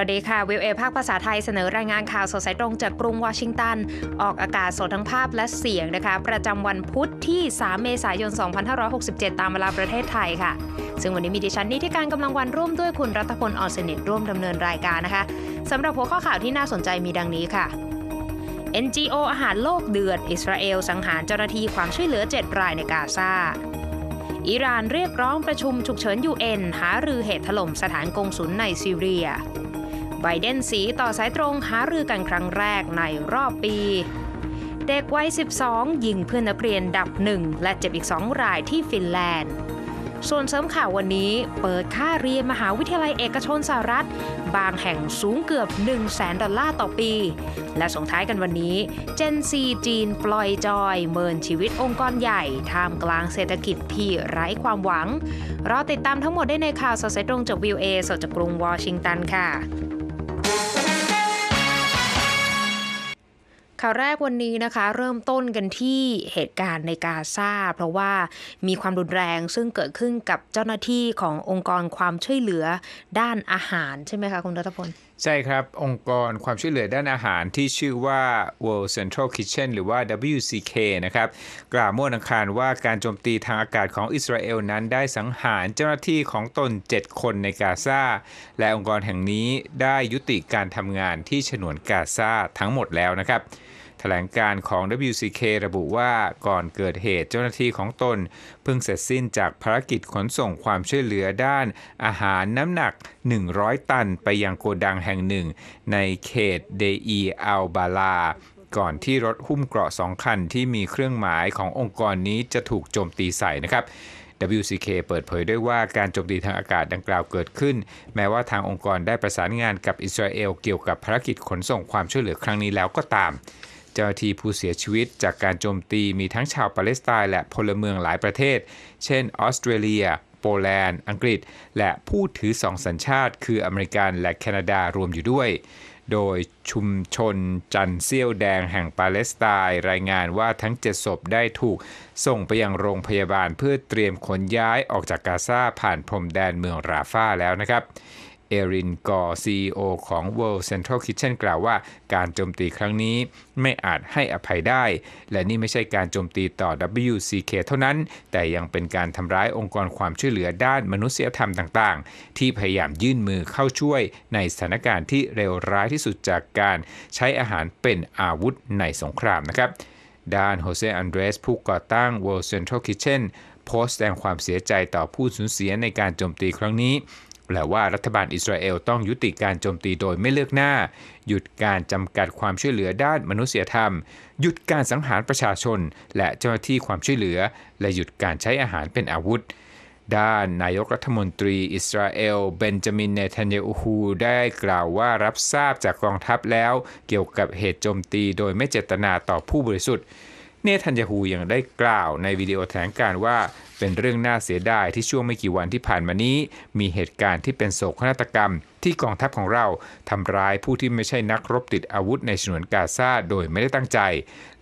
วัสดีค่ะวิวเอภาคภาษาไทยเสนอรายงานข่าว สดสายตรงจากกรุงวอชิงตัน ออกอากาศสดทั้งภาพและเสียงนะคะประจำวันพุธที่ 3 เมษายน 2567 ตามเวลาประเทศไทยค่ะ ซึ่งวันนี้มีดิฉันนี่ที่การกำลังวันร่วมด้วยคุณรัตพลอ่อนสนิทร่วมดำเนินรายการนะคะสำหรับหัวข้อข่าวที่น่าสนใจมีดังนี้ค่ะ NGO อาหารโลกเดือดอิสราเอลสังหารเจ้าหน้าที่ความช่วยเหลือ7รายในกาซาอิหร่านเรียกร้องประชุมฉุกเฉินยูเอ็นหารือเหตุถล่มสถานกงสุลในซีเรียไบเดนสีต่อสายตรง หารือกันครั้งแรกในรอบปี เด็กวัย12ยิงเพื่อนนักเรียนดับหนึ่งและเจ็บอีก 2 รายที่ฟินแลนด์ ส่วนเสริมข่าววันนี้เปิดค่าเรียนมหาวิทยาลัยเอกชนสหรัฐ บางแห่งสูงเกือบ1 0 0 0 0แสนดอลลาร์ต่อปี และส่งท้ายกันวันนี้เจนซีจีนปล่อยจอย เมินชีวิตองค์กรใหญ่ท่ามกลางเศรษฐกิจที่ไร้ความหวังรอติดตามทั้งหมดได้ในข่าวสดสายตรงจากวิวเอสดจากกรุงวอชิงตันค่ะข่าวแรกวันนี้นะคะ เริ่มต้นกันที่เหตุการณ์ในกาซาเพราะว่ามีความรุนแรงซึ่งเกิดขึ้นกับเจ้าหน้าที่ขององค์กรความช่วยเหลือด้านอาหารใช่ไหมคะคุณรัตพลใช่ครับ องค์กรความช่วยเหลือด้านอาหารที่ชื่อว่า World Central Kitchen หรือว่า WCK นะครับ กล่าวมื่อวันอังคารว่าการโจมตีทางอากาศของอิสราเอลนั้น ได้สังหารเจ้าหน้าที่ของตน 7 คนในกาซาและองค์กรแห่งนี้ได้ยุติการทำงานที่ฉนวนกาซาทั้งหมดแล้วนะครับถแถลงการของ WCK ระบุว่าก่อนเกิดเหตุเจ้าหน้าที่ของตน เพิ่งเสร็จสิ้นจากภารกิจขนส่งความช่วยเหลือด้านอาหารน้ำหนัก 100 ตัน ไปยังโกดังแห่งหนึ่งในเขตเดอีอัลบาลา ก่อนที่รถหุ้มเกราะสองคันที่มีเครื่องหมายขององค์กรนี้จะถูกโจมตีใส่นะครับ WCK เปิดเผยด้วยว่าการโจมตีทางอากาศดังกล่าวเกิดขึ้น แม้ว่าทางองค์กรได้ประสานงานกับอิสราเอลเกี่ยวกับภารกิจขนส่งความช่วยเหลือครั้งนี้แล้วก็ตามจ้าหน้าที่ผู้เสียชีวิตจากการโจมตีมีทั้งชาวปาเลสไตน์และพลเมืองหลายประเทศ เช่นออสเตรเลีย โปแลนด์ อังกฤษ และผู้ถือสองสัญชาติ คืออเมริกันและแคนาดารวมอยู่ด้วย โดยชุมชนจันเซียวแดงแห่งปาเลสไตน์รายงานว่าทั้งเจ็ดศพได้ถูก ส่งไปยังโรงพยาบาลเพื่อเตรียมขนย้ายออกจากกาซาผ่านพรมแดนเมืองราฟาแล้วนะครับเอรินกอร์ซีโอของ World Central Kitchen กล่าวว่าการโจมตีครั้งนี้ไม่อาจให้อภัยได้ และนี่ไม่ใช่การโจมตีต่อ WCK เท่านั้น แต่ยังเป็นการทำร้ายองค์กรความช่วยเหลือด้านมนุษยธรรมต่างๆ ที่พยายามยื่นมือเข้าช่วยในสถานการณ์ที่เลวร้ายที่สุดจากการใช้อาหารเป็นอาวุธในสงครามนะครับด้านโฮเซอันเดรสผู้ก่อตั้ง World Central Kitchen โพสต์แสดงความเสียใจต่อผู้สูญเสียในการโจมตีครั้งนี้แปลว่ารัฐบาลอิสราเอลต้องยุติการโจมตี โดยไม่เลือกหน้า หยุดการจำกัดความช่วยเหลือด้านมนุษยธรรม หยุดการสังหารประชาชนและเจ้าหน้าที่ความช่วยเหลือและหยุดการใช้อาหารเป็นอาวุธ ด้านนายกรัฐมนตรีอิสราเอลเบนจามินเนทันเยอูฮูได้กล่าวว่ารับทราบจากกองทัพแล้ว เกี่ยวกับเหตุโจมตีโดยไม่เจตนาต่อผู้บริสุทธิ์เนทันยาฮูยังได้กล่าวในวิดีโอแถลงการว่า เป็นเรื่องน่าเสียดายที่ช่วงไม่กี่วันที่ผ่านมานี้ มีเหตุการณ์ที่เป็นโศกนาฏกรรม ที่กองทัพของเราทำร้ายผู้ที่ไม่ใช่นักรบติดอาวุธในฉนวนกาซาโดยไม่ได้ตั้งใจ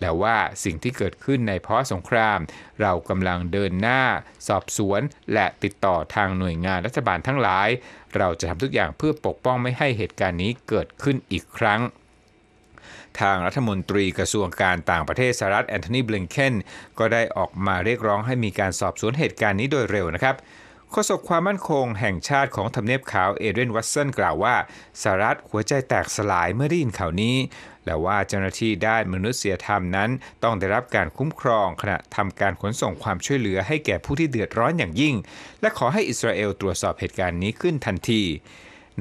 แล้วว่าสิ่งที่เกิดขึ้นในเพราะสงคราม เรากำลังเดินหน้าสอบสวน และติดต่อทางหน่วยงานรัฐบาลทั้งหลาย เราจะทำทุกอย่างเพื่อปกป้องไม่ให้เหตุการณ์นี้เกิดขึ้นอีกครั้งทางรัฐมนตรีกระทรวงการต่างประเทศสหรัฐแอนโทนีบลิงเคนก็ได้ออกมาเรียกร้องให้มีการสอบสวนเหตุการณ์นี้โดยเร็วนะครับโฆษกความมั่นคงแห่งชาติของทำเนียบขาวเอเดนวัตสันกล่าวว่าสหรัฐหัวใจแตกสลายเมื่อได้ยินข่าวนี้ และว่าเจ้าหน้าที่ด้านมนุษยธรรมนั้นต้องได้รับการคุ้มครองขณะทำการขนส่งความช่วยเหลือให้แก่ผู้ที่เดือดร้อนอย่างยิ่ง และขอให้อิสราเอลตรวจสอบเหตุการณ์นี้ขึ้นทันที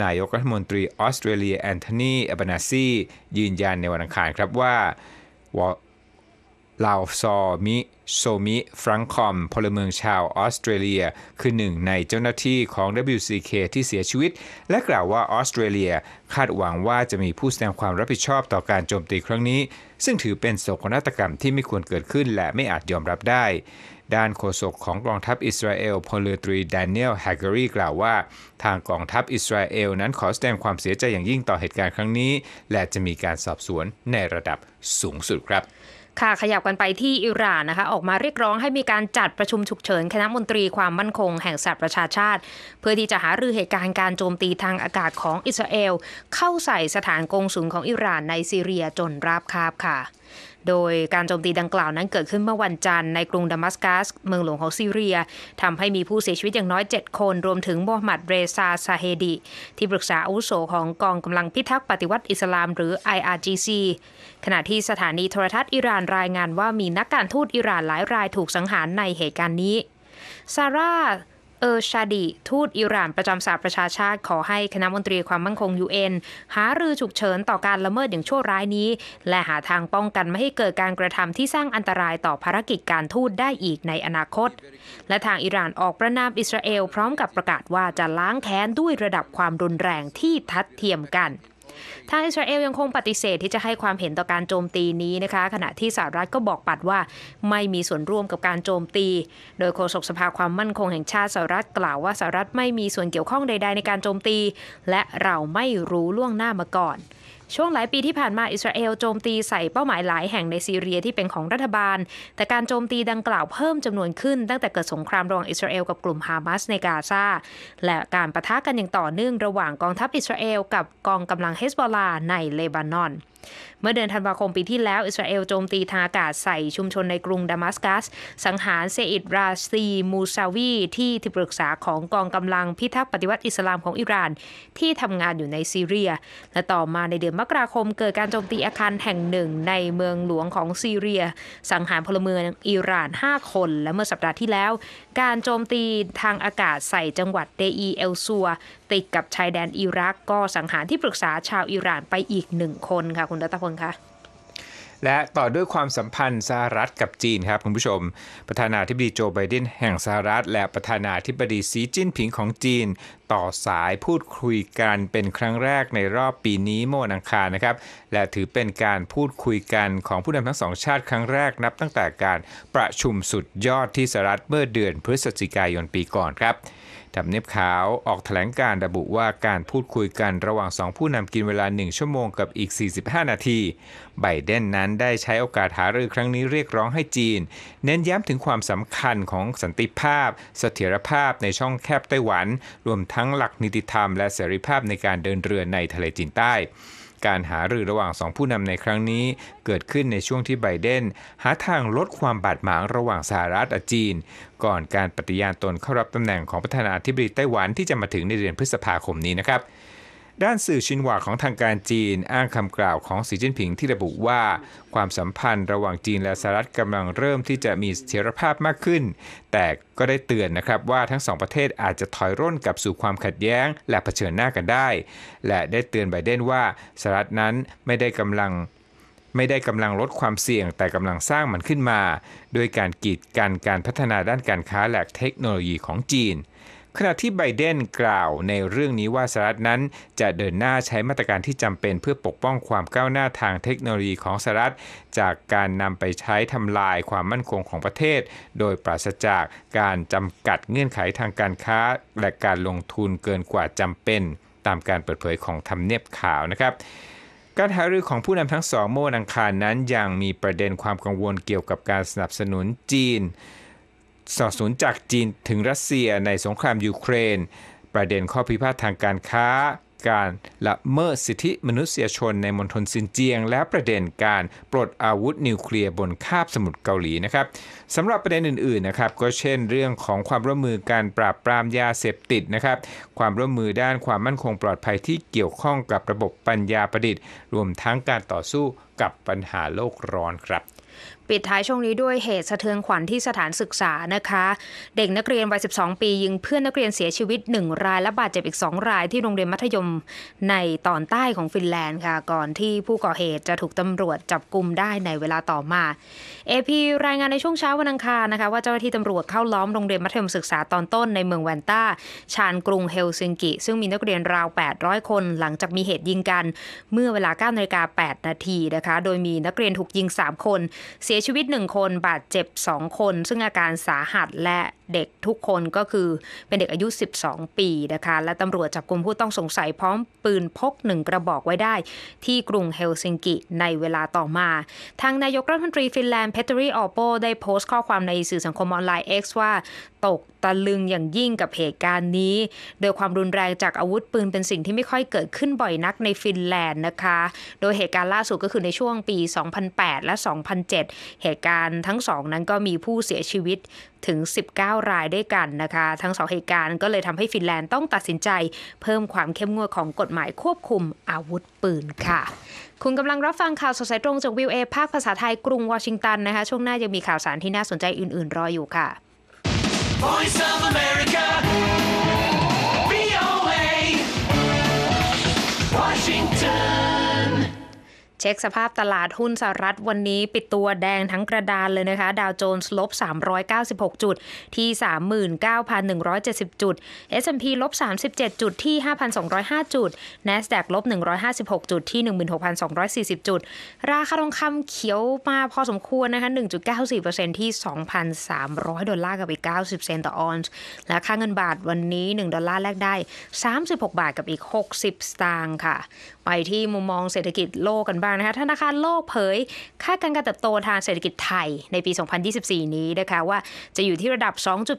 นายกรัฐมนตรีออสเตรเลียแอนโทนีอับนาซียืนยันในวันอังคารครับว่าลาวซอมิโซมิฟรังคอมพลเมืองชาวออสเตรเลีย คือหนึ่งในเจ้าหน้าที่ของ WCK ที่เสียชีวิต และกล่าวว่าออสเตรเลีย คาดหวังว่าจะมีผู้แสดงความรับผิดชอบต่อการโจมตีครั้งนี้ ซึ่งถือเป็นโศกนาฏกรรมที่ไม่ควรเกิดขึ้นและไม่อาจยอมรับได้ด้านโฆษกของกองทัพอิสราเอลพลเรือตรีแดเนียลแฮกเกอรี่กล่าวว่า ทางกองทัพอิสราเอลนั้นขอแสดงความเสียใจอย่างยิ่งต่อเหตุการณ์ครั้งนี้ และจะมีการสอบสวนในระดับสูงสุดครับ ค่ะ ขยับกันไปที่อิหร่านนะคะ ออกมาเรียกร้องให้มีการจัดประชุมฉุกเฉินคณะมนตรีความมั่นคงแห่งสหประชาชาติ เพื่อที่จะหารือเหตุการณ์การโจมตีทางอากาศของอิสราเอลเข้าใส่สถานกงสูลของอิหร่านในซีเรียจนราบคาบค่ะโดยการโจมตีดังกล่าวนั้นเกิดขึ้นเมื่อวันจันทร์ในกรุงดามัสกัสเมืองหลวงของซีเรีย ทำให้มีผู้เสียชีวิตอย่างน้อย 7 คนรวมถึงมูฮัมหมัดเรซาซาเฮดี ที่ปรึกษาอาวุโสของกองกำลังพิทักษ์ปฏิวัติอิสลามหรือ IRGC ขณะที่สถานีโทรทัศน์อิหร่านรายงานว่ามีนักการทูตอิหร่านหลายรายถูกสังหารในเหตุการณ์นี้ซาร่าเออชาดี ทูตอิหร่านประจำสหประชาชาติ ขอให้คณะมนตรีความมั่นคง UN หารือฉุกเฉินต่อการละเมิดอย่างชั่วร้ายนี้ และหาทางป้องกันไม่ให้เกิดการกระทำที่สร้างอันตรายต่อภารกิจการทูตได้อีกในอนาคต และทางอิหร่านออกประนามอิสราเอลพร้อมกับประกาศว่าจะล้างแค้นด้วยระดับความรุนแรงที่ทัดเทียมกันทางอิสราเอลยังคงปฏิเสธ ที่จะให้ความเห็นต่อการโจมตีนี้นะคะ ขณะที่สหรัฐก็บอกปัดว่าไม่มีส่วนร่วมกับการโจมตี โดยโฆษกสภาความมั่นคงแห่งชาติสหรัฐกล่าวว่าสหรัฐไม่มีส่วนเกี่ยวข้องใด ๆ ในการโจมตี และเราไม่รู้ล่วงหน้ามาก่อนช่วงหลายปีที่ผ่านมาอิสราเอลโจมตีใส่เป้าหมายหลายแห่งในซีเรียที่เป็นของรัฐบาล แต่การโจมตีดังกล่าวเพิ่มจำนวนขึ้นตั้งแต่เกิดสงครามรองอิสราเอลกับกลุ่มฮามาสในกาซาและการประทะกันอย่างต่อเนื่องระหว่างกองทัพอิสราเอลกับกองกำลังเฮสบอลาในเลบานอนเมื่อเดือนธันวาคมปีที่แล้ว อิสราเอลโจมตีทางอากาศใส่ชุมชนในกรุงดามัสกัส สังหารเซอิดราซีมูซาวี ที่ที่ปรึกษาของกองกำลังพิทักษ์ปฏิวัติอิสลามของอิหร่านที่ทำงานอยู่ในซีเรีย และต่อมาในเดือนมกราคมเกิดการโจมตีอาคารแห่งหนึ่งในเมืองหลวงของซีเรีย สังหารพลเมืองอิหร่าน 5 คน และเมื่อสัปดาห์ที่แล้ว การโจมตีทางอากาศใส่จังหวัดเดอีเอลซัว ติดกับชายแดนอิรัก ก็สังหารที่ปรึกษาชาวอิหร่านไปอีกหนึ่งคนค่ะคุณรัตพลคะและต่อด้วยความสัมพันธ์สหรัฐกับจีนครับคุณผู้ชมประธานาธิบดีโจไบเดนแห่งสหรัฐและประธานาธิบดีสีจิ้นผิงของจีนต่อสายพูดคุยกันเป็นครั้งแรกในรอบปีนี้เมื่อวันอังคารนะครับ และถือเป็นการพูดคุยกันของผู้นำทั้งสองชาติครั้งแรกนับตั้งแต่การประชุมสุดยอดที่สหรัฐเมื่อเดือนพฤศจิกายนปีก่อนครับทำเนียบขาวออกถแถลงการระบุว่าการพูดคุยกันระหว่างสองผู้นำกินเวลา 1 ชั่วโมงกับอีก 45 นาทีไบเดนนั้นได้ใช้โอกาสหารือครั้งนี้เรียกร้องให้จีน เน้นย้ำถึงความสำคัญของสันติภาพเสถียรภาพในช่องแคบไต้หวัน รวมทั้งหลักนิติธรรมและเสรีภาพในการเดินเรือในทะเลจีนใต้การหารือระหว่างสองผู้นำในครั้งนี้เกิดขึ้นในช่วงที่ไบเดนหาทางลดความบาดหมางระหว่างสหรัฐกับจีน ก่อนการปฏิญาณตนเข้ารับตำแหน่งของประธานาธิบดีไต้หวันที่จะมาถึงในเดือนพฤษภาคมนี้นะครับด้านสื่อชินหวาของทางการจีนอ้างคำกล่าวของสีจิ้นผิง ที่ระบุว่าความสัมพันธ์ระหว่างจีนและสหรัฐกำลังเริ่มที่จะมีเสถียรภาพมากขึ้น แต่ก็ได้เตือนนะครับว่าทั้งสองประเทศอาจจะถอยร่นกลับสู่ความขัดแย้ง และเผชิญหน้ากันได้ และได้เตือนไบเดนว่าสหรัฐนั้นไม่ได้กำลังไม่ได้กำลังลดความเสี่ยง แต่กำลังสร้างมันขึ้นมา โดยการกีดกันการพัฒนาด้านการค้าและเทคโนโลยีของจีนขณะที่ไบเดนกล่าวในเรื่องนี้ว่าสหรัฐนั้นจะเดินหน้าใช้มาตรการที่จำเป็น เพื่อปกป้องความก้าวหน้าทางเทคโนโลยีของสหรัฐ จากการนำไปใช้ทำลายความมั่นคงของประเทศ โดยปราศจากการจำกัดเงื่อนไขทางการค้าและการลงทุนเกินกว่าจำเป็น ตามการเปิดเผยของทำเนียบข่าวนะครับการหารือของผู้นำทั้งสองโมนังคารนั้นยังมีประเด็นความกังวลเกี่ยวกับการสนับสนุนจีนสนับสนุนจากจีนถึงรัสเซียในสงครามยูเครน ประเด็นข้อพิพาททางการค้าการละเมิดสิทธิมนุษยชนในมณฑลซินเจียง และประเด็นการปลดอาวุธนิวเคลียร์บนคาบสมุทรเกาหลีนะครับสำหรับประเด็นอื่นๆนะครับ ก็เช่น เรื่องของความร่วมมือการปราบปรามยาเสพติดนะครับความร่วมมือด้านความมั่นคงปลอดภัยที่เกี่ยวข้องกับระบบปัญญาประดิษฐ์รวมทั้งการต่อสู้กับปัญหาโลกร้อนครับปิดท้ายช่วงนี้ด้วยเหตุสะเทือนขวัญที่สถานศึกษานะคะ เด็กนักเรียนวัย 12 ปียิงเพื่อนนักเรียนเสียชีวิต 1 ราย และบาดเจ็บอีก 2 รายที่โรงเรียนมัธยมในตอนใต้ของฟินแลนด์ค่ะก่อนที่ผู้ก่อเหตุจะถูกตำรวจจับกลุมได้ในเวลาต่อมาเอพีรายงานในช่วงเช้าวันอังคารนะคะว่าเจ้าหน้าที่ตำรวจเข้าล้อมโรงเรียนมัธยมศึกษาตอนต้น ในเมืองแวนต้าชานกรุงเฮลซิงกิซึ่งมีนักเรียนราว 800 คน หลังจากมีเหตุยิงกัน เมื่อเวลา9นาฬิกา8นาทีนะคะโดยมีนักเรียนถูกยิง 3 คนเสียสียชีวิตหนึ่งคนบาดเจ็บสองคน ซึ่งอาการสาหัสและเด็กทุกคนก็คือเป็นเด็กอายุ 12 ปีนะคะ และตำรวจจับกลุ่มผู้ต้องสงสัยพร้อมปืนพกหนึ่งกระบอกไว้ได้ ที่กรุงเฮลซิงกิในเวลาต่อมา ทางนายกรัฐมนตรีฟินแลนด์เพเทอรีออโปได้โพสต์ข้อความในสื่อสังคมออนไลน์ X ว่าตกตะลึงอย่างยิ่งกับเหตุการณ์นี้ โดยความรุนแรงจากอาวุธปืนเป็นสิ่งที่ไม่ค่อยเกิดขึ้นบ่อยนักในฟินแลนด์นะคะ โดยเหตุการณ์ล่าสุดก็คือในช่วงปี 2008 และ 2007 เหตุการณ์ทั้งสอง นั้นก็มีผู้เสียชีวิตถึง 19ารายด้วยกันนะคะ ทั้งสองเหตุการณ์ก็เลยทำให้ฟินแลนด์ต้องตัดสินใจ เพิ่มความเข้มงวดของกฎหมายควบคุมอาวุธปืนค่ะ คุณกำลังรับฟังข่าวสดสายตรงจากวิวเอภาคภาษาไทยกรุงวอชิงตันนะคะ ช่วงหน้ายังมีข่าวสารที่น่าสนใจอื่นๆ รออยู่ค่ะ Voice of America VOA Washington ช็คสภาพตลาดหุ้นสหรัฐวันนี้ปิดตัวแดงทั้งกระดานเลยนะคะดาวโจนส์ลบ 396 จุด ที่ 39,170 จุด S&P ลบ 37 จุด ที่ 5,205 จุด NASDAQ ลบ 156 จุดที่ 16,240 จุด ราคาทองคำเขียวมาพอสมควรนะคะ 1.94%ที่ 2,300 ดอลลาร์กับอีก 90 เซนต์ต่อออนซ์และค่าเงินบาทวันนี้ 1 ดอลลาร์แลกได้ 36 บาทกับอีก 60 สตางค์ค่ะ ไปที่มุมมองเศรษฐกิจโลกกันบ้างนะคะธนาคารโลกเผยค่าการกรเติบโตทางเศรษฐกิจไทยในปี 2024 นี้นะคะว่าจะอยู่ที่ระดับ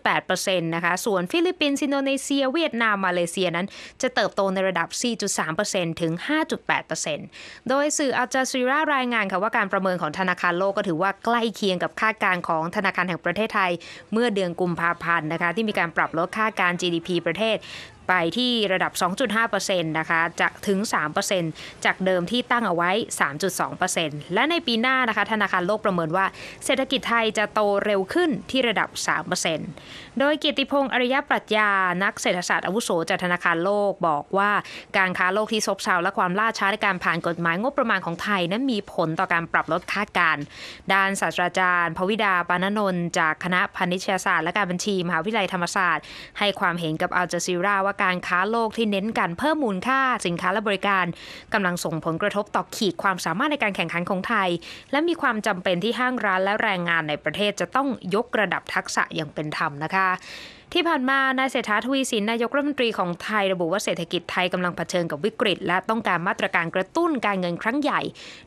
2.8%นะคะ ส่วนฟิลิปปินส์อินโดนีเซีย เวียดนามมาเลเซียนั้น จะเติบโตในระดับ 4.3%ถึง 5.8%โดยสื่ออัลจาซีรารายงานค่ะว่าการประเมินของธนาคารโลกก็ถือว่าใกล้เคียงกับค่าการของธนาคารแห่งประเทศไทย เมื่อเดือนกุมภาพันธ์นะคะที่มีการปรับลดค่าการ GDP ประเทศไปที่ระดับ 2.5%นะคะจากถึง 3%จากเดิมที่ตั้งเอาไว้ 3.2%และในปีหน้านะคะธนาคารโลกประเมินว่า เศรษฐกิจไทยจะโตเร็วขึ้นที่ระดับ 3%โดยเกียรติพงศ์อริยปรัชญา นักเศรษฐศาสตร์อาวุโส จาก ธนาคารโลกบอกว่าการค้าโลกที่ซบเซาและความล่าช้าในการผ่านกฎหมายงบประมาณของไทยนั้นมีผลต่อการปรับลดคาดการด้านศาสตราจารย์ พวิดา ปานนนท์จากคณะพาณิชยศาสตร์และการบัญชีมหาวิทยาลัยธรรมศาสตร์ ให้ความเห็นกับอัลจซีราว่าการค้าโลกที่เน้นการเพิ่มมูลค่าสินค้าและบริการ กำลังส่งผลกระทบต่อขีดความสามารถในการแข่งขันของไทย และมีความจำเป็นที่ห้างร้านและแรงงานในประเทศ จะต้องยกระดับทักษะอย่างเป็นธรรมนะคะที่ผ่านมา นายเศรษฐาทวีสิน นายกรัฐมนตรี ของไทยระบุว่าเศรษฐกิจไทยกำลังเผชิญกับวิกฤต และต้องการมาตรการกระตุ้นการเงินครั้งใหญ่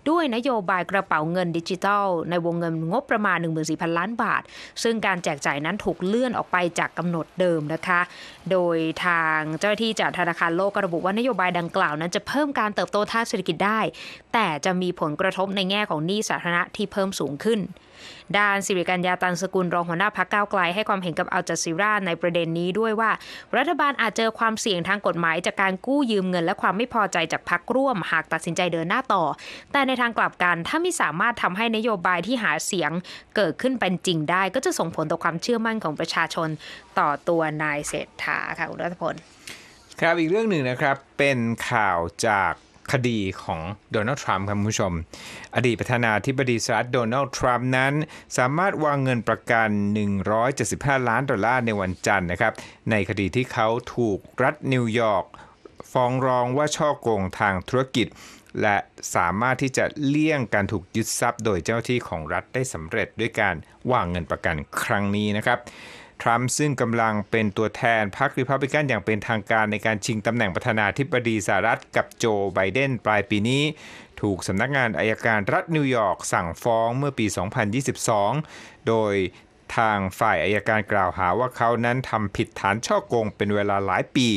ด้วยนโยบายกระเป๋าเงินดิจิทัล ในวงเงินงบประมาณ 14,000 ล้านบาท ซึ่งการแจกจ่ายนั้นถูกเลื่อนออกไปจากกำหนดเดิมนะคะ โดยทางเจ้าหน้าที่จากธนาคารโลกระบุว่านโยบายดังกล่าวนั้นจะเพิ่มการเติบโตทางเศรษฐกิจได้ แต่จะมีผลกระทบในแง่ของหนี้สาธารณะที่เพิ่มสูงขึ้นด้านสิริกัญญาตันสกุลรองหัวหน้าพักก้าวไกล ให้ความเห็นกับอัลจาซีราในประเด็นนี้ด้วยว่า รัฐบาลอาจเจอความเสี่ยงทางกฎหมาย จากการกู้ยืมเงินและความไม่พอใจจากพักร่วมหากตัดสินใจเดินหน้าต่อ แต่ในทางกลับกัน ถ้าไม่สามารถทำให้นโยบายที่หาเสียงเกิดขึ้นเป็นจริงได้ ก็จะส่งผลต่อความเชื่อมั่นของประชาชนต่อตัวนายเศรษฐาค่ะคุณรัฐพลครับอีกเรื่องหนึ่งนะครับเป็นข่าวจากคดีของโดนัลด์ทรัมป์ครับ คุณผู้ชม อดีตประธานาธิบดีสหรัฐโดนัลด์ทรัมป์นั้น สามารถวางเงินประกัน 175 ล้านดอลลาร์ในวันจันทร์นะครับ ในคดีที่เขาถูกรัฐนิวยอร์กฟ้องร้องว่าช่อโกงทางธุรกิจ และสามารถที่จะเลี่ยงการถูกยึดทรัพย์โดยเจ้าที่ของรัฐได้สำเร็จด้วยการวางเงินประกันครั้งนี้นะครับทรัมป์ซึ่งกำลังเป็นตัวแทนพรรคริพับลิกันอย่างเป็นทางการในการชิงตำแหน่งประธานาธิบดีสหรัฐกับโจไบเดนปลายปีนี้ ถูกสำนักงานอายการรัฐนิวยอร์กสั่งฟ้องเมื่อปี 2022 โดยทางฝ่ายอายการกล่าวหาว่าเขานั้นทำผิดฐานช่อโกงเป็นเวลาหลายปี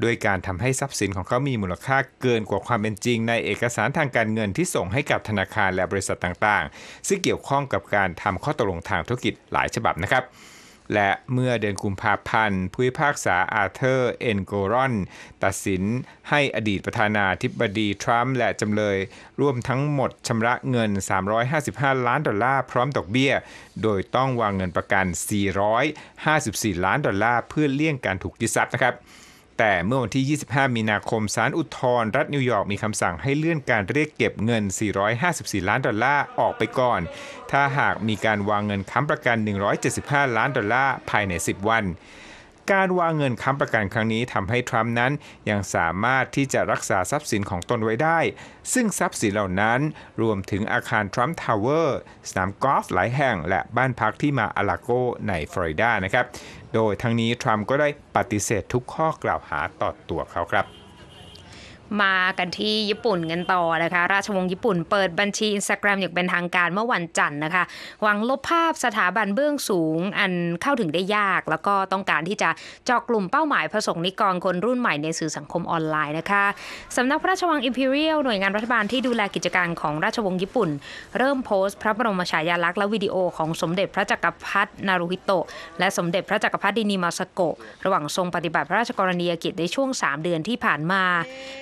โดยการทำให้ทรัพย์สินของเขามีมูลค่าเกินกว่าความเป็นจริง ในเอกสารทางการเงินที่ส่งให้กับธนาคารและบริษัทต่างๆ ซึ่งเกี่ยวข้องกับการทำข้อตกลงทางธุรกิจหลายฉบับนะครับและเมื่อเดือนกุมภาพันธ์ผู้พิพากษาอาเธอร์เอนโกรอนตัดสินให้อดีตประธานาธิบดีทรัมป์และจำเลยร่วมทั้งหมดชำระเงิน 355 ล้านดอลลาร์พร้อมดอกเบี้ย โดยต้องวางเงินประกัน 454 ล้านดอลลาร์เพื่อเลี่ยงการถูกยึดทรัพย์นะครับแต่เมื่อวันที่ 25 มีนาคม ศาลอุทธรรัฐนิวยอร์กมีคำสั่งให้เลื่อนการเรียกเก็บเงิน 454 ล้านดอลลาร์ออกไปก่อน ถ้าหากมีการวางเงินค้ำประกัน 175 ล้านดอลลาร์ภายใน 10 วัน การวางเงินค้ำประกันครั้งนี้ทำให้ทรัมป์นั้น ยังสามารถที่จะรักษาทรัพย์สินของตนไว้ได้ ซึ่งทรัพย์สินเหล่านั้นรวมถึงอาคารทรัมป์ทาวเวอร์ สนามกอล์ฟหลายแห่ง และบ้านพักที่มาอลาโกในฟลอริดา นะครับโดยทั้งนี้ทรัมป์ก็ได้ปฏิเสธทุกข้อกล่าวหาต่อตัวเขาครับมากันที่ญี่ปุ่นกันต่อนะคะราชวงศ์ญี่ปุ่น เปิดบัญชีอินสตาแกรมอย่างเป็นทางการเมื่อวันจันทร์นะคะหวังลบภาพสถาบันเบื้องสูงอันเข้าถึงได้ยาก แล้วก็ต้องการที่จะเจาะกลุ่มเป้าหมายประสงค์นิกร คนรุ่นใหม่ในสื่อสังคมออนไลน์นะคะสำนักพระราชวังอิมพีเรียลหน่วยงานรัฐบาลที่ดูแลกิจการของราชวงศ์ญี่ปุ่น เริ่มโพสต์พระบรมฉายาลักษณ์และวิดีโอของสมเด็จพระจักรพรรดินารูฮิโตะและสมเด็จพระจักรพรรดินีมาสโกะระหว่างทรงปฏิบัติพระราชกรณียกิจในช่วง 3 เดือนที่ผ่านมา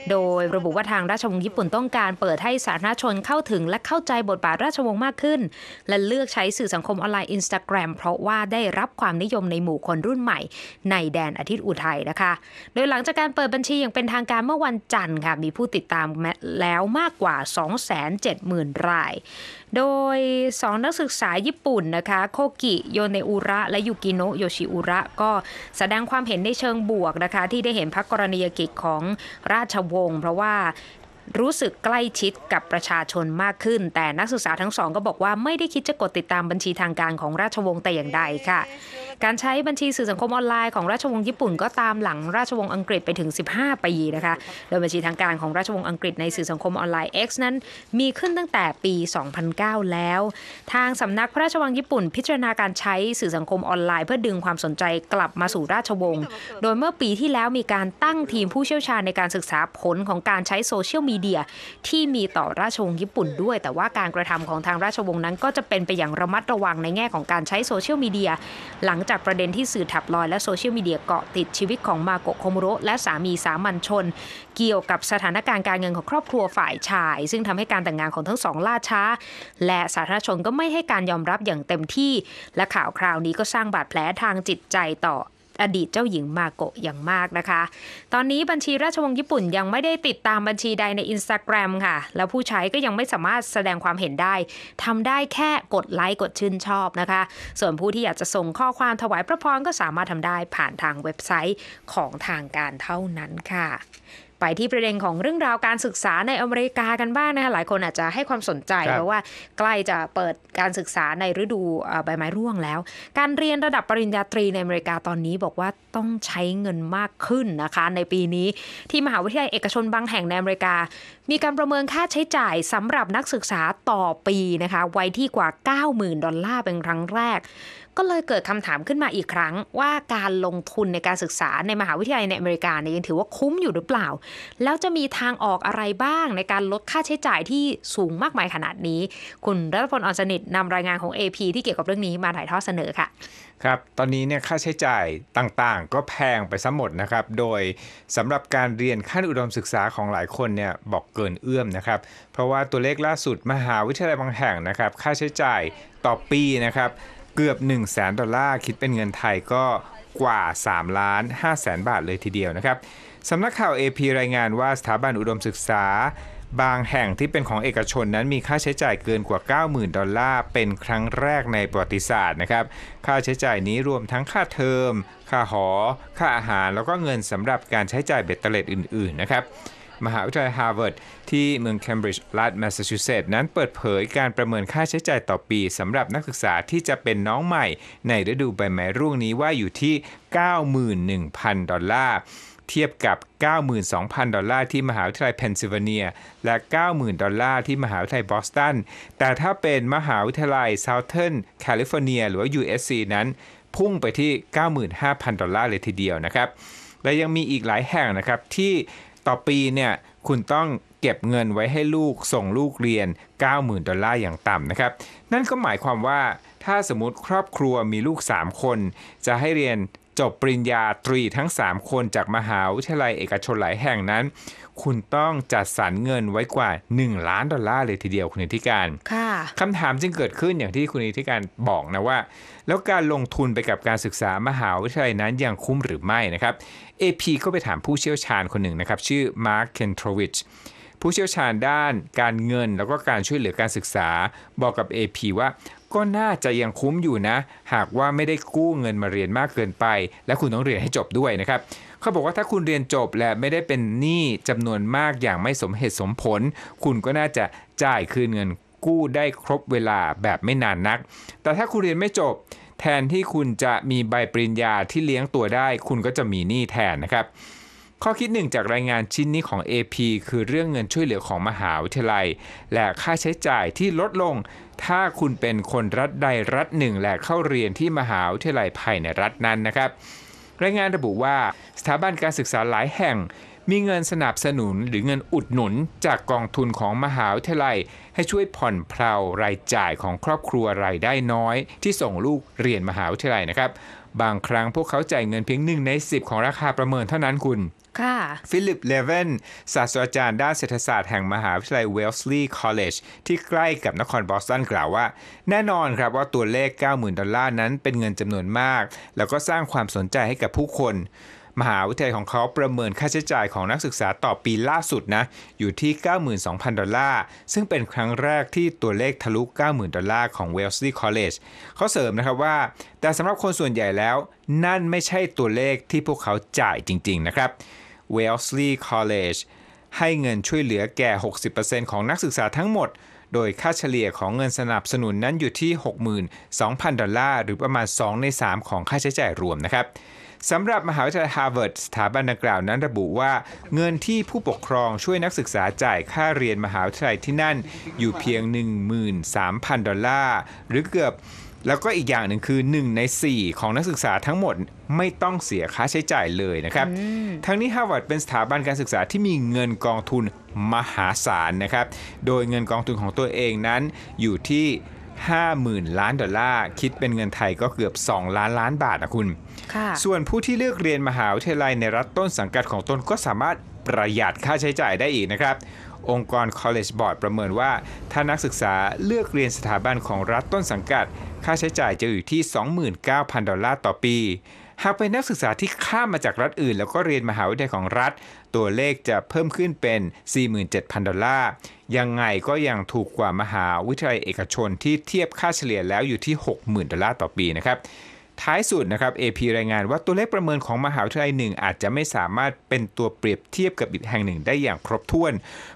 โดยดยระบุว่าทางราชวงศ์ญี่ปุ่นต้องการเปิดให้สาธารณชนเข้าถึง และเข้าใจบทบาทราชวงศ์มากขึ้น และเลือกใช้สื่อสังคมออนไลน์อินสตาแกรมเพราะว่าได้รับความนิยมในหมู่คนรุ่นใหม่ ในแดนอาทิตย์อุทัยนะคะ โดยหลังจากการเปิดบัญชีอย่างเป็นทางการเมื่อวันจันทร์ค่ะมีผู้ติดตามแล้วมากกว่า 270,000 ราย โดย 2 นักศึกษาญี่ปุ่นนะคะโคกิโยเนอุระและยูกิโนโยชิอุระก็แสดงความเห็นในเชิงบวกนะคะที่ได้เห็นพักกรณียกิจของราชวงศ์งเพราะว่ารู้สึกใกล้ชิดกับประชาชนมากขึ้น แต่นักศึกษาทั้งสอง ก็บอกว่าไม่ได้คิดจะกดติดตามบัญชีทางการของราชวงศ์แต่อย่างใดค่ะ การใช้บัญชีสื่อสังคมออนไลน์ของราชวงศ์ญี่ปุ่นก็ตามหลังราชวงศ์อังกฤษไปถึง 15ปีนะคะ โดยบัญชีทางการของราชวงศ์อังกฤษในสื่อสังคมออนไลน์ X นั้นมีขึ้นตั้งแต่ปี 2009 แล้ว ทางสำนักพระราชวังญี่ปุ่น พิจารณาการใช้สื่อสังคมออนไลน์ เพื่อดึงความสนใจกลับมาสู่ราชวงศ์ โดยเมื่อปีที่แล้วมีการตั้งทีมผู้เชี่ยวชาญในการศึกษาผลของการใช้โซเชียลมีเดียที่มีต่อราชวงศ์ญี่ปุ่นด้วย แต่ว่าการกระทำของทางราชวงศ์นั้น ก็จะเป็นไปอย่างระมัดระวังในแง่ของการใช้โซเชียลมีเดียหลังจากประเด็นที่สื่อถับลอยและโซเชียลมีเดียเกาะติดชีวิตของมาโกะโคมมโรและสามีสามัญชน เกี่ยวกับสถานการณ์การเงินของครอบครัวฝ่ายชาย ซึ่งทำให้การแต่งงานของทั้งสองล่าช้า และสาธารณชนก็ไม่ให้การยอมรับอย่างเต็มที่ และข่าวคราวนี้ก็สร้างบาดแผลทางจิตใจต่ออดีตเจ้าหญิงมาโกะอย่างมากนะคะ ตอนนี้บัญชีราชวงศ์ญี่ปุ่นยังไม่ได้ติดตามบัญชีใดในอินสตาแกรมค่ะ แล้วผู้ใช้ก็ยังไม่สามารถแสดงความเห็นได้ ทำได้แค่กดไลค์กดชื่นชอบนะคะ ส่วนผู้ที่อยากจะส่งข้อความถวายพระพรก็สามารถทำได้ผ่านทางเว็บไซต์ของทางการเท่านั้นค่ะไปที่ประเด็นของเรื่องราวการศึกษาในอเมริกากันบ้างนะคะหลายคนอาจจะให้ความสนใจเพราะว่าใกล้จะเปิดการศึกษาในฤดูใบไม้ร่วงแล้ว การเรียนระดับปริญญาตรีในอเมริกาตอนนี้บอกว่าต้องใช้เงินมากขึ้นนะคะ ในปีนี้ที่มหาวิทยาลัยเอกชนบางแห่งในอเมริกา มีการประเมินค่าใช้จ่ายสำหรับนักศึกษาต่อปีนะคะไว้ที่กว่า 90,000ดอลลาร์เป็นครั้งแรกก็เลยเกิดคำถามขึ้นมาอีกครั้งว่าการลงทุนในการศึกษาในมหาวิทยาลัยในอเมริกาเนี่ยยังถือว่าคุ้มอยู่หรือเปล่า แล้วจะมีทางออกอะไรบ้างในการลดค่าใช้จ่ายที่สูงมากมายขนาดนี้ คุณรัตพลอ่อนสนิทนำรายงานของ AP ที่เกี่ยวกับเรื่องนี้มาถ่ายทอดเสนอค่ะครับตอนนี้เนี่ยค่าใช้จ่ายต่างๆ ก็แพงไปซะหมดนะครับโดยสำหรับการเรียนขั้นอุดมศึกษาของหลายคนเนี่ยบอกเกินเอื้อมนะครับ เพราะว่าตัวเลขล่าสุดมหาวิทยาลัยบางแห่งนะครับค่าใช้จ่ายต่อปีนะครับเกือบ1 0 0 0 0แดอลลาร์คิดเป็นเงินไทยก็กว่า3ล้าน5แสนบาทเลยทีเดียวนะครับ สำนักข่าว AP รายงานว่าสถาบันอุดมศึกษา บางแห่งที่เป็นของเอกชนนั้นมีค่าใช้จ่ายเกินกว่า 90,000ดอลลาร์เป็นครั้งแรกในประวัติศาสตร์นะครับค่าใช้จ่ายนี้รวมทั้งค่าเทอมค่าหอ ค่าอาหารแล้วก็เงินสำหรับการใช้จ่ายเบ็ดเตล็ดอื่นๆนะครับมหาวิทยาลัยฮาร์วาร์ดที่เมืองเคมบริดจ์รัฐแมสซาชูเซตส์นั้นเปิดเผยการประเมินค่าใช้จ่ายต่อปี สำหรับนักศึกษาที่จะเป็นน้องใหม่ในฤดูใบไม้ร่วงนี้ว่าอยู่ที่ 91,000 ดอลลาร์ เทียบกับ 92,000 ดอลลาร์ที่มหาวิทยาลัยเพนซิลเวเนีย และ 90,000 ดอลลาร์ที่มหาวิทยาลัยบอสตันแต่ถ้าเป็นมหาวิทยาลัยเซาเทิร์นแคลิฟอร์เนีย หรือว่า USC นั้นพุ่งไปที่95,000ดอลลาร์เลยทีเดียวนะครับและยังมีอีกหลายแห่งนะครับที่ต่อปีเนี่ยคุณต้องเก็บเงินไว้ให้ลูก ส่งลูกเรียน 90,000 ดอลลาร์อย่างต่ำนะครับ นั่นก็หมายความว่าถ้าสมมติครอบครัวมีลูก 3 คน จะให้เรียนจบปริญญาตรีทั้ง 3 คนจากมหาวิทยาลัยเอกชนหลายแห่งนั้น คุณต้องจัดสรรเงินไว้กว่า 1 ล้านดอลลาร์เลยทีเดียวคุณนิติการค่ะคำถามจึงเกิดขึ้นอย่างที่คุณนิติการบอกนะว่า แล้วการลงทุนไปกับการศึกษามหาวิทยาลัยนั้นยังคุ้มหรือไม่นะครับ AP ก็ไปถามผู้เชี่ยวชาญคนหนึ่งนะครับ ชื่อมาร์คเคนทรวิชผู้เชี่ยวชาญด้านการเงินแล้วก็การช่วยเหลือการศึกษาบอกกับ AP ว่าก็น่าจะยังคุ้มอยู่นะ หากว่าไม่ได้กู้เงินมาเรียนมากเกินไป และคุณต้องเรียนให้จบด้วยนะครับ เขาบอกว่าถ้าคุณเรียนจบและไม่ได้เป็นหนี้จำนวนมากอย่างไม่สมเหตุสมผล คุณก็น่าจะจ่ายคืนเงิน กู้ได้ครบเวลาแบบไม่นานนัก แต่ถ้าคุณเรียนไม่จบแทนที่คุณจะมีใบปริญญาที่เลี้ยงตัวได้คุณก็จะมีหนี้แทนนะครับ ข้อคิดหนึ่งจากรายงานชิ้นนี้ของ AP คือเรื่องเงินช่วยเหลือของมหาวิทยาลัย และค่าใช้จ่ายที่ลดลง ถ้าคุณเป็นคนรัฐใดรัฐหนึ่งและเข้าเรียนที่มหาวิทยาลัยภายในรัฐนั้นนะครับ รายงานระบุว่า สถาบันการศึกษาหลายแห่งมีเงินสนับสนุนหรือเงินอุดหนุนจากกองทุนของมหาวิทยาลัย ให้ช่วยผ่อนเพลารายจ่ายของครอบครัว รายได้น้อย ที่ส่งลูกเรียนมหาวิทยาลัยนะครับ บางครั้งพวกเขาจ่ายเงินเพียงหนึ่งใน 10 ของราคาประเมินเท่านั้นคุณฟิลิปเลเวนศาสตราจารย์ด้านเศรษฐศาสตร์แห่งมหาวิทยาลัยเวลส์ลีย์คอลเลจที่ใกล้กับนครบอสตันกล่าวว่า แน่นอนครับว่าตัวเลข 90,000ดอลลาร์นั้นเป็นเงินจำนวนมาก แล้วก็สร้างความสนใจให้กับผู้คนมหาวิทยาลัยของเขาประเมินค่าใช้จ่ายของนักศึกษาต่อปีล่าสุดนะอยู่ที่ 92,000 ดอลลาร์ ซึ่งเป็นครั้งแรกที่ตัวเลขทะลุ 90,000 ดอลลาร์ของ Wellesley College เขาเสริมนะครับว่า แต่สำหรับคนส่วนใหญ่แล้ว นั่นไม่ใช่ตัวเลขที่พวกเขาจ่ายจริง ๆนะครับ Wellesley College ให้เงินช่วยเหลือแก่ 60%ของนักศึกษาทั้งหมด โดยค่าเฉลี่ยของเงินสนับสนุนนั้นอยู่ที่ 62,000 ดอลลาร์หรือประมาณ2ใน3ของค่าใช้จ่ายรวมนะครับสำหรับมหาวิทยาลัยฮาร์วาร์ดสถาบันดังกล่าวนั้นระบุว่าเงินที่ผู้ปกครองช่วยนักศึกษาจ่ายค่าเรียนมหาวิทยาลัยที่นั่นอยู่เพียง 13,000ดอลลาร์ หรือเกือบ แล้วก็อีกอย่างหนึ่งคือ 1 ใน 4 ของนักศึกษาทั้งหมดไม่ต้องเสียค่าใช้จ่ายเลยนะครับ ทั้งนี้ฮาร์วาร์ดเป็นสถาบันการศึกษาที่มีเงินกองทุนมหาศาลนะครับโดยเงินกองทุนของตัวเองนั้นอยู่ที่50,000 ล้านดอลลาร์คิดเป็นเงินไทยก็เกือบ 2 ล้านล้านบาทนะคุณ ส่วนผู้ที่เลือกเรียนมหาวิทยาลัยในรัฐต้นสังกัดของตนก็สามารถประหยัดค่าใช้จ่ายได้อีกนะครับ องค์กร College Board ประเมินว่า ถ้านักศึกษาเลือกเรียนสถาบันของรัฐต้นสังกัด ค่าใช้จ่ายจะอยู่ที่ 29,000 ดอลลาร์ต่อปี หากเป็นนักศึกษาที่ข้ามมาจากรัฐอื่น แล้วก็เรียนมหาวิทยาลัยของรัฐ ตัวเลขจะเพิ่มขึ้นเป็น47,000ดอลลาร์ยังไงก็ยังถูกกว่ามหาวิทยาลัยเอกชนที่เทียบค่าเฉลี่ยแล้วอยู่ที่ 60,000ดอลลาร์ต่อปีนะครับท้ายสุดนะครับ AP รายงานว่าตัวเลขประเมินของมหาวิทยาลัยหนึ่งอาจจะไม่สามารถเป็นตัวเปรียบเทียบกับอีกแห่งหนึ่งได้อย่างครบถ้วน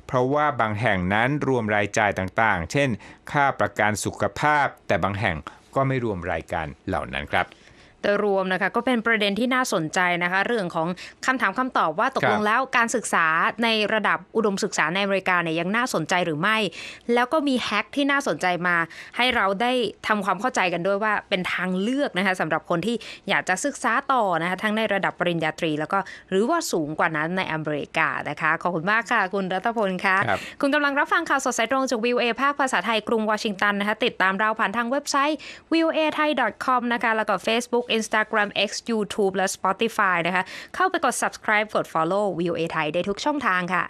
เพราะว่าบางแห่งนั้นรวมรายจ่ายต่างๆ เช่นค่าประกันสุขภาพแต่บางแห่งก็ไม่รวมรายการเหล่านั้นครับโดยรวมนะคะก็เป็นประเด็นที่น่าสนใจนะคะเรื่องของคำถามคำตอบว่าตกลงแล้วการศึกษาในระดับอุดมศึกษาในอเมริกาเนี่ยยังน่าสนใจหรือไม่ แล้วก็มีแฮกที่น่าสนใจมา ให้เราได้ทำความเข้าใจกันด้วยว่าเป็นทางเลือกนะคะสำหรับคนที่อยากจะศึกษาต่อนะคะทั้งในระดับปริญญาตรี แล้วก็หรือว่าสูงกว่านั้นในอเมริกานะคะขอบคุณมากค่ะคุณรัตพลค่ะคคุณกำลังรับฟังข่าวสดสายตรงจากวิวเอภาคภาษาไทยกรุงวอชิงตันนะคะติดตามเราผ่านทางเว็บไซต์ v o a thai com นะคะแล้วก็ Facebook Instagram X YouTube และ Spotify นะคะ เข้าไปกด subscribe กด follow VOA ไทยได้ทุกช่องทางค่ะ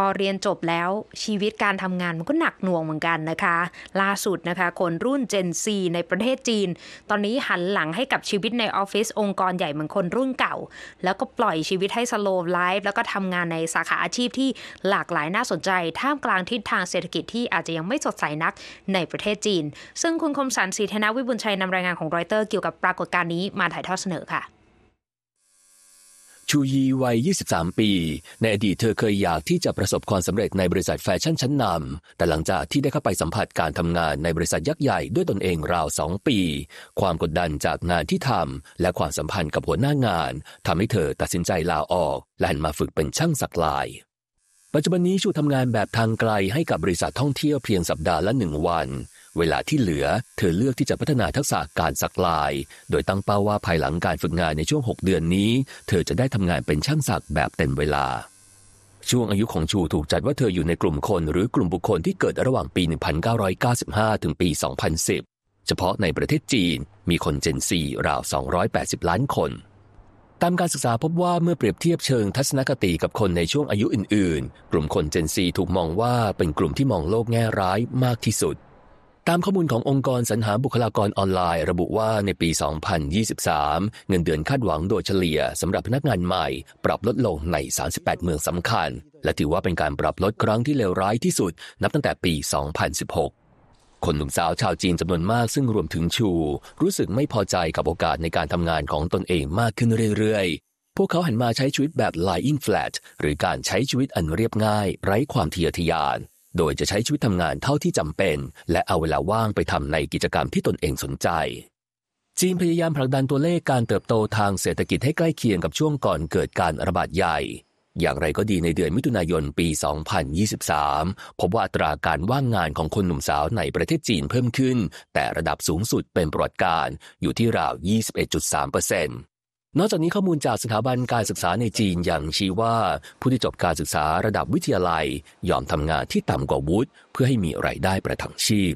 พอเรียนจบแล้วชีวิตการทำงานมันก็หนักหน่วงเหมือนกันนะคะ ล่าสุดนะคะคนรุ่น Gen Z ในประเทศจีน ตอนนี้หันหลังให้กับชีวิตในออฟฟิศองค์กรใหญ่เหมือนคนรุ่นเก่า แล้วก็ปล่อยชีวิตให้สโลว์ไลฟ์แล้วก็ทำงานในสาขาอาชีพที่หลากหลายน่าสนใจ ท่ามกลางทิศทางเศรษฐกิจที่อาจจะยังไม่สดใสนักในประเทศจีน ซึ่งคุณคมสันศรีธนวิบุญชัยนำรายงานของรอยเตอร์เกี่ยวกับปรากฏการณ์นี้มาถ่ายทอดเสนอค่ะชูยีวัย23 ปี ในอดีตเธอเคยอยากที่จะประสบความสำเร็จในบริษัทแฟชั่นชั้นนำแต่หลังจากที่ได้เข้าไปสัมผัสการทำงานในบริษัทยักษ์ใหญ่ด้วยตนเองราว 2 ปี ความกดดันจากงานที่ทำและความสัมพันธ์กับหัวหน้างานทำให้เธอตัดสินใจลาออก และหันมาฝึกเป็นช่างสักลาย ปัจจุบันนี้ชูทำงานแบบทางไกลให้กับบริษัทท่องเที่ยวเพียงสัปดาห์ละหนึ่งวันเวลาที่เหลือ เธอเลือกที่จะพัฒนาทักษะการสักลาย โดยตั้งเป้าว่าภายหลังการฝึกงานในช่วง 6 เดือนนี้ เธอจะได้ทำงานเป็นช่างสักแบบเต็มเวลา ช่วงอายุของชูถูกจัดว่าเธออยู่ในกลุ่มคนหรือกลุ่มบุคคลที่เกิดระหว่างปี 1995 ถึงปี 2010 เฉพาะในประเทศจีนมีคนเจนซีราว 280 ล้านคน ตามการศึกษาพบว่าเมื่อเปรียบเทียบเชิงทัศนคติกับคนในช่วงอายุอื่น ๆ กลุ่มคนเจนซีถูกมองว่าเป็นกลุ่มที่มองโลกแง่ร้ายมากที่สุดตามข้อมูลขององค์กรสรรหาบุคลากรออนไลน์ ระบุว่าในปี 2023 เงินเดือนคาดหวังโดยเฉลี่ยสำหรับพนักงานใหม่ ปรับลดลงใน 38 เมืองสำคัญ และถือว่าเป็นการปรับลดครั้งที่เลวร้ายที่สุด นับตั้งแต่ปี 2016 คนหนุ่มสาวชาวจีนจำนวนมากซึ่งรวมถึงชู รู้สึกไม่พอใจกับโอกาสในการทำงานของตนเองมากขึ้นเรื่อยๆ พวกเขาหันมาใช้ชีวิตแบบ lying flat หรือการใช้ชีวิตอันเรียบง่ายไร้ความเทียทยานโดยจะใช้ชีวิตทำงานเท่าที่จำเป็น และเอาเวลาว่างไปทำในกิจกรรมที่ตนเองสนใจ จีนพยายามผลักดันตัวเลขการเติบโตทางเศรษฐกิจให้ใกล้เคียงกับช่วงก่อนเกิดการระบาดใหญ่ อย่างไรก็ดีในเดือนมิถุนายนปี 2023 พบว่าอัตราการว่างงานของคนหนุ่มสาวในประเทศจีนเพิ่มขึ้น แต่ระดับสูงสุดเป็นประวัติการอยู่ที่ราว 21.3%เนอกจากนี้ข้อมูลจากสถาบันการศึกษาในจีนยังชี้ว่า ผู้ที่จบการศึกษาระดับวิทยาลัย ยอมทำงานที่ต่ำกว่าวุฒิเพื่อให้มีไรายได้ประทังชีพ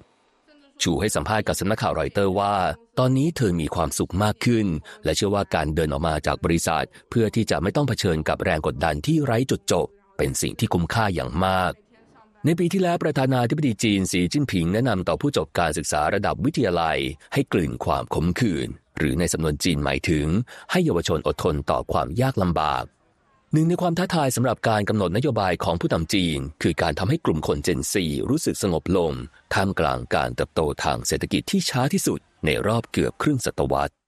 ชูให้สัมภาษณ์กับสำนักข่าวรอยเตอร์ว่า ตอนนี้เธอมีความสุขมากขึ้น และเชื่อว่าการเดินออกมาจากบริษัท เพื่อที่จะไม่ต้องเผชิญกับแรงกดดันที่ไร้จุดจบ เป็นสิ่งที่คุ้มค่าอย่างมาก ในปีที่แล้วประธานาธิบดีจีนสีจิ้นผิงแนะนำต่อผู้จบการศึกษาระดับวิทยาลัย ให้กลืนความขมขื่นหรือในสำนวนจีนหมายถึง ให้เยาวชนอดทนต่อความยากลำบาก หนึ่งในความท้าทายสำหรับการกำหนดนโยบายของผู้นำจีน คือการทำให้กลุ่มคนเจนซีรู้สึกสงบลงท่ามกลางการเติบโตทางเศรษฐกิจที่ช้าที่สุดในรอบเกือบครึ่งศตวรรษ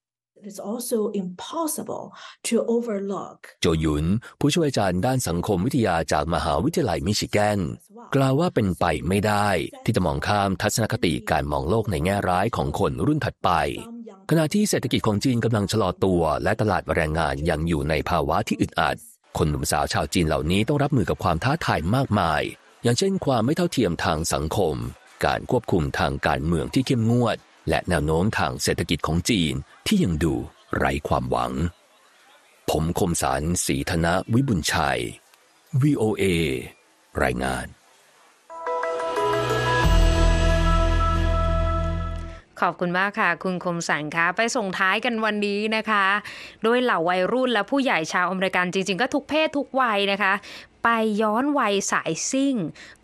is also impossible to overlook โจยุน ผู้ช่วยอาจารย์ ด้านสังคมวิทยาจากมหาวิทยาลัยมิชิแกน กล่าวว่าเป็นไปไม่ได้ ที่จะมองข้ามทัศนคติการมองโลกในแง่ร้ายของคนรุ่นถัดไป ขณะที่เศรษฐกิจของจีนกำลังชะลอตัว และตลาดแรงงานยังอยู่ในภาวะที่อึดอัด คนหนุ่มสาวชาวจีนเหล่านี้ต้องรับมือกับความท้าทายมากมาย อย่างเช่นความไม่เท่าเทียมทางสังคม การควบคุมทางการเมืองที่เข้มงวดและแนวโน้มทางเศรษฐกิจของจีนที่ยังดูไร้ความหวัง ผมคมสารสีธนวิบุญชัย VOA รายงานขอบคุณมากค่ะคุณคมสันคะไปส่งท้ายกันวันนี้นะคะด้วยเหล่าวัยรุ่นและผู้ใหญ่ชาวอเมริกันจริง ๆ ก็ทุกเพศทุกวัยนะคะ ไปย้อนวัยสายซิ่ง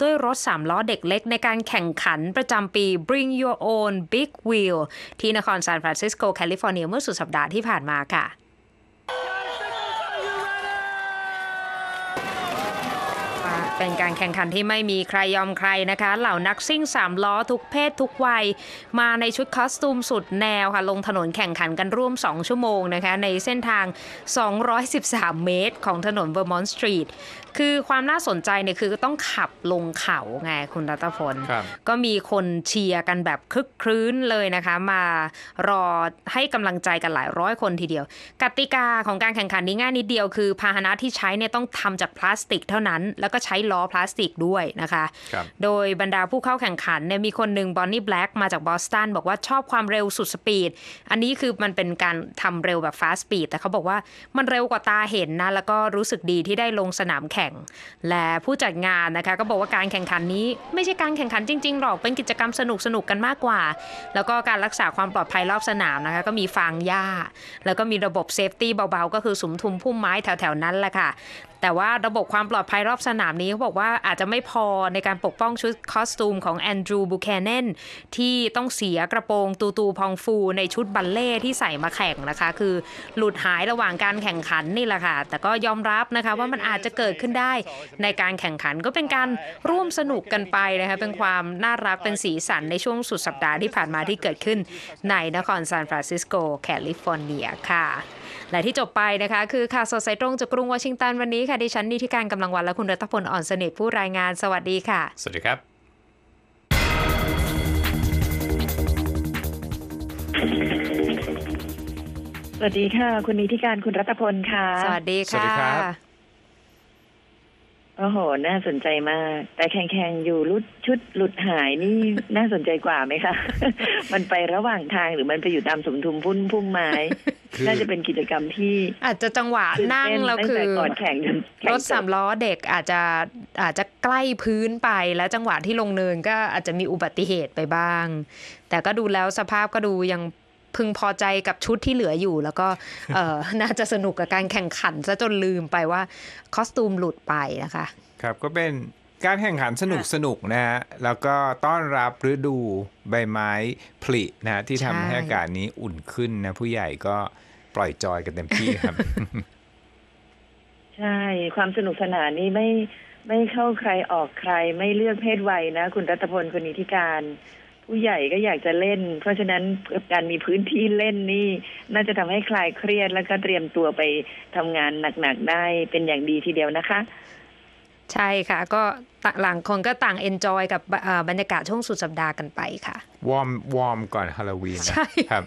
ด้วยรถสามล้อเด็กเล็กในการแข่งขันประจำปี Bring Your Own Big Wheel ที่นครซานฟรานซิสโก แคลิฟอร์เนียเมื่อสุดสัปดาห์ที่ผ่านมาค่ะเป็นการแข่งขันที่ไม่มีใครยอมใครนะคะเหล่านักซิ่งสามล้อทุกเพศทุกวัย มาในชุดคอสตูมสุดแนวค่ะลงถนนแข่งขันกันร่วม 2 ชั่วโมงนะคะในเส้นทาง 213 เมตรของถนนเวอร์มอนต์สตรีทคือความน่าสนใจเนี่ยคือต้องขับลงเขาไงคุณรัตพล ก็มีคนเชียร์กันแบบคึกครื้นเลยนะคะมารอให้กำลังใจกันหลายร้อยคนทีเดียว กติกาของการแข่งขันนี้ง่ายนิดเดียว คือพาหนะที่ใช้เนี่ยต้องทำจากพลาสติก เท่านั้น แล้วก็ใช้ล้อพลาสติกด้วยนะคะคโดยบรรดาผู้เข้าแข่งขันเนี่ยมีคนหนึ่งบอนนี่แบล็กมาจากบอสตันบอกว่าชอบความเร็วสุดสปีด อันนี้คือมันเป็นการทำเร็วแบบฟาสต์สปีดแต่เขาบอกว่ามันเร็วกว่าตาเห็นนะ แล้วก็รู้สึกดีที่ได้ลงสนามแข่ง และผู้จัดงานนะคะ ก็บอกว่าการแข่งขันนี้ไม่ใช่การแข่งขันจริง ๆ หรอกเป็นกิจกรรมสนุกสนุกกันมากกว่า แล้วก็การรักษาความปลอดภัยรอบสนามนะคะก็มีฟางหญ้า แล้วก็มีระบบเซฟตี้เบาๆก็คือสุมทุมพุ่มไม้แถวๆนั้นแหละค่ะแต่ว่าระบบความปลอดภัยรอบสนามนี้เขาบอกว่าอาจจะไม่พอในการปกป้องชุดคอสตูมของแอนดรูบูแคนเนนที่ต้องเสียกระโปรงตูตูพองฟูในชุดบัลเล่ที่ใส่มาแข่งนะคะ คือหลุดหายระหว่างการแข่งขันนี่แหละค่ะ แต่ก็ยอมรับนะคะว่ามันอาจจะเกิดขึ้นได้ในการแข่งขันก็เป็นการร่วมสนุกกันไปนะคะเป็นความน่ารักเป็นสีสันในช่วงสุดสัปดาห์ที่ผ่านมาที่เกิดขึ้นในนครซานฟรานซิสโกแคลิฟอร์เนียค่ะและที่จบไปนะคะคือข่าวสดสายตรงจากกรุงวอชิงตันวันนี้ค่ะดิฉันนิติการกำลังวันและคุณรัตพลอ่อนสนิทผู้รายงานสวัสดีค่ะ สวัสดีครับ สวัสดีค่ะ คุณนิติการคุณรัตพลค่ะ สวัสดีค่ะโอ้โห น่าสนใจมาก แต่แข่งๆ อยู่รุดชุดหลุดหายนี่น่าสนใจกว่าไหมคะ มันไประหว่างทางหรือมันไปอยู่ตามสมทุมพุ่นพุ่มไม้ น่าจะเป็นกิจกรรมที่อาจจะจังหวะนั่งแล้วคืออแข่งรถสามล้อเด็กอาจจะอาจจะใกล้พื้นไปแล้วจังหวะที่ลงเนินก็อาจจะมีอุบัติเหตุไปบ้าง แต่ก็ดูแล้วสภาพก็ดูยังพึงพอใจกับชุดที่เหลืออยู่ แล้วก็น่าจะสนุกกับการแข่งขันซะจนลืมไปว่าคอสตูมหลุดไปนะคะครับก็เป็นการแข่งขันสนุกสนุกนะฮะแล้วก็ต้อนรับฤดูใบไม้ผลินะ ที่ทำให้อากาศนี้อุ่นขึ้นนะ ผู้ใหญ่ก็ปล่อยจอยกันเต็มที่ครับ ใช่ ความสนุกสนานนี้ไม่ไม่เข้าใครออกใคร ไม่เลือกเพศวัยนะ คุณรัตพลคนีนิีิการผู้ใหญ่ก็อยากจะเล่น เพราะฉะนั้นการมีพื้นที่เล่นนี่ น่าจะทำให้คลายเครียดแล้วก็เตรียมตัวไปทำงานหนัก ๆ ได้เป็นอย่างดีทีเดียวนะคะ ใช่ค่ะ ก็หลังคนก็ต่างเอนจอยกับบรรยากาศช่วงสุดสัปดาห์กันไปค่ะ วอร์มวอร์มก่อนฮาโลวีนใช่ครับ